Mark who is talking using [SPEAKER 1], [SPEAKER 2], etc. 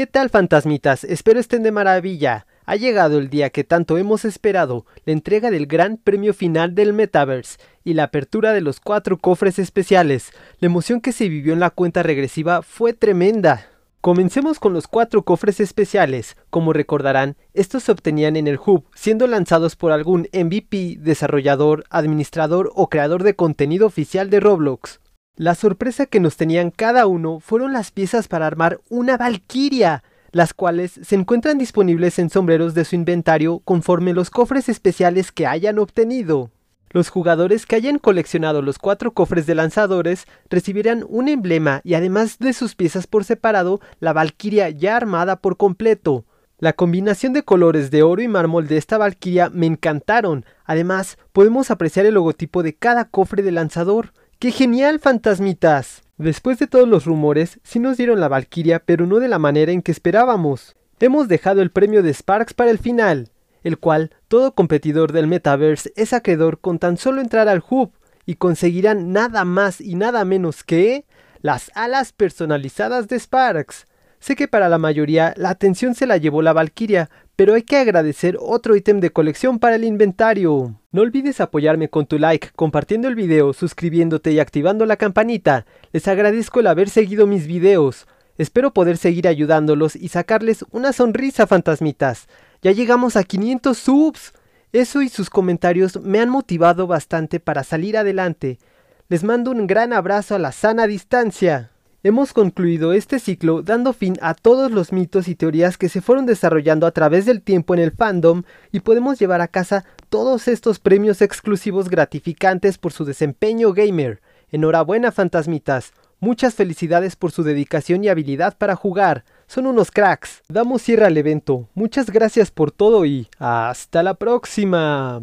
[SPEAKER 1] ¿Qué tal fantasmitas? Espero estén de maravilla. Ha llegado el día que tanto hemos esperado, la entrega del gran premio final del Metaverse y la apertura de los cuatro cofres especiales. La emoción que se vivió en la cuenta regresiva fue tremenda. Comencemos con los cuatro cofres especiales. Como recordarán, estos se obtenían en el hub, siendo lanzados por algún MVP, desarrollador, administrador o creador de contenido oficial de Roblox. La sorpresa que nos tenían cada uno fueron las piezas para armar una valquiria, las cuales se encuentran disponibles en sombreros de su inventario conforme los cofres especiales que hayan obtenido. Los jugadores que hayan coleccionado los cuatro cofres de lanzadores recibirán un emblema y además de sus piezas por separado, la Valquiria ya armada por completo. La combinación de colores de oro y mármol de esta Valkyria me encantaron. Además, podemos apreciar el logotipo de cada cofre de lanzador. ¡Qué genial, fantasmitas! Después de todos los rumores, sí nos dieron la Valkyria, pero no de la manera en que esperábamos. Hemos dejado el premio de Sparks para el final, el cual todo competidor del metaverse es acreedor con tan solo entrar al hub y conseguirán nada más y nada menos que las alas personalizadas de Sparks. Sé que para la mayoría la atención se la llevó la Valkyria, pero hay que agradecer otro ítem de colección para el inventario. No olvides apoyarme con tu like, compartiendo el video, suscribiéndote y activando la campanita. Les agradezco el haber seguido mis videos. Espero poder seguir ayudándolos y sacarles una sonrisa fantasmitas. Ya llegamos a 500 subs. Eso y sus comentarios me han motivado bastante para salir adelante. Les mando un gran abrazo a la sana distancia. Hemos concluido este ciclo dando fin a todos los mitos y teorías que se fueron desarrollando a través del tiempo en el fandom y podemos llevar a casa todos estos premios exclusivos gratificantes por su desempeño gamer. Enhorabuena fantasmitas, muchas felicidades por su dedicación y habilidad para jugar, son unos cracks. Damos cierre al evento, muchas gracias por todo y hasta la próxima.